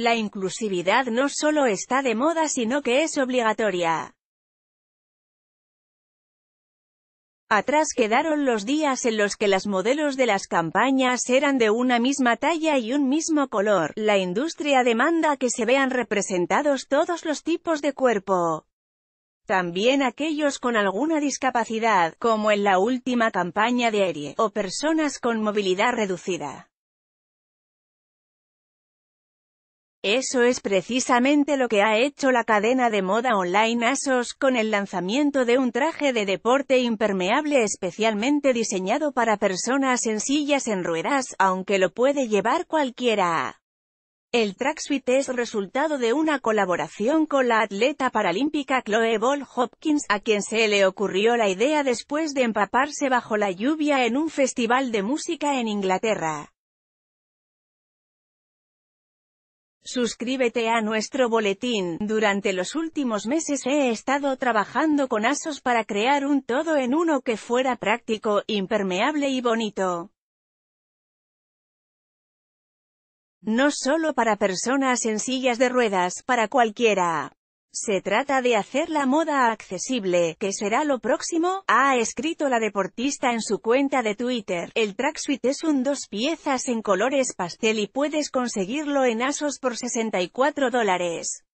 La inclusividad no solo está de moda sino que es obligatoria. Atrás quedaron los días en los que las modelos de las campañas eran de una misma talla y un mismo color. La industria demanda que se vean representados todos los tipos de cuerpo. También aquellos con alguna discapacidad, como en la última campaña de Erie, o personas con movilidad reducida. Eso es precisamente lo que ha hecho la cadena de moda online ASOS con el lanzamiento de un traje de deporte impermeable especialmente diseñado para personas sencillas en ruedas, aunque lo puede llevar cualquiera. El tracksuit es resultado de una colaboración con la atleta paralímpica Chloe Ball Hopkins, a quien se le ocurrió la idea después de empaparse bajo la lluvia en un festival de música en Inglaterra. Suscríbete a nuestro boletín. Durante los últimos meses he estado trabajando con ASOS para crear un todo en uno que fuera práctico, impermeable y bonito. No solo para personas en sillas de ruedas, para cualquiera. Se trata de hacer la moda accesible, que será lo próximo, ha escrito la deportista en su cuenta de Twitter. El tracksuit es un dos piezas en colores pastel y puedes conseguirlo en ASOS por 64 dólares.